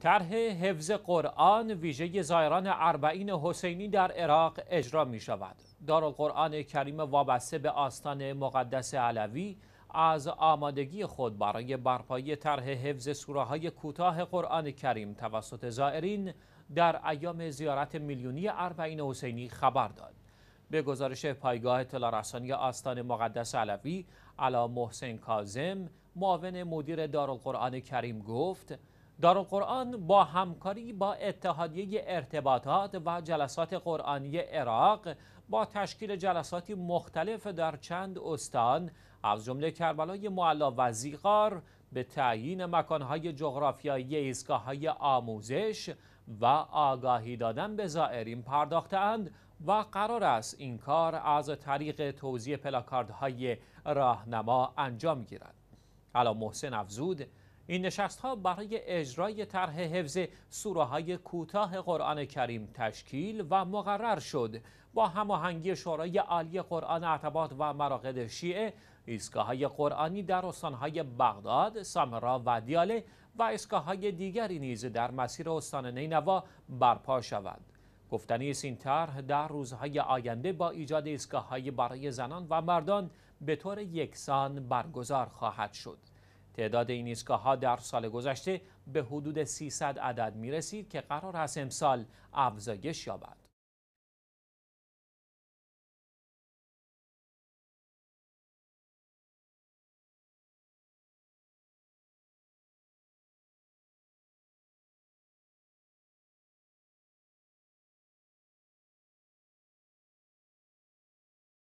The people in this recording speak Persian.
طرح حفظ قرآن ویژه زایران اربعین حسینی در عراق اجرا می شود. قرآن کریم وابسته به آستان مقدس علوی از آمادگی خود برای برپایی طرح حفظ سوره های کوتاه قرآن کریم توسط زائرین در ایام زیارت میلیونی اربعین حسینی خبر داد. به گزارش پایگاه اطلاع رسانی آستان مقدس علوی علا محسن کازم معاون مدیر دارالقرآن کریم گفت قرآن با همکاری با اتحادیه ارتباطات و جلسات قرآنی عراق با تشکیل جلساتی مختلف در چند استان از جمله کربلای معلا و زیقار به تعیین مکانهای جغرافیایی ایستگاههای آموزش و آگاهی دادن به زائرین پرداختند و قرار است این کار از طریق توزیع پلاکاردهای راهنما انجام گیرد علا محسن افزود این نشست ها برای اجرای طرح حفظ سوره های کوتاه قرآن کریم تشکیل و مقرر شد با هماهنگی شورای عالی قرآن اعتباد و مراقد شیعه ایستگاه های قرآنی در استانهای بغداد، سامرا و دیاله و ایستگاه های دیگری نیز در مسیر استان نینوا برپا شود. گفتنی است این طرح در روزهای آینده با ایجاد های برای زنان و مردان به طور یکسان برگزار خواهد شد. تعداد این ایستگاه ها در سال گذشته به حدود 300 عدد می رسید که قرار است امسال افزایش یابد.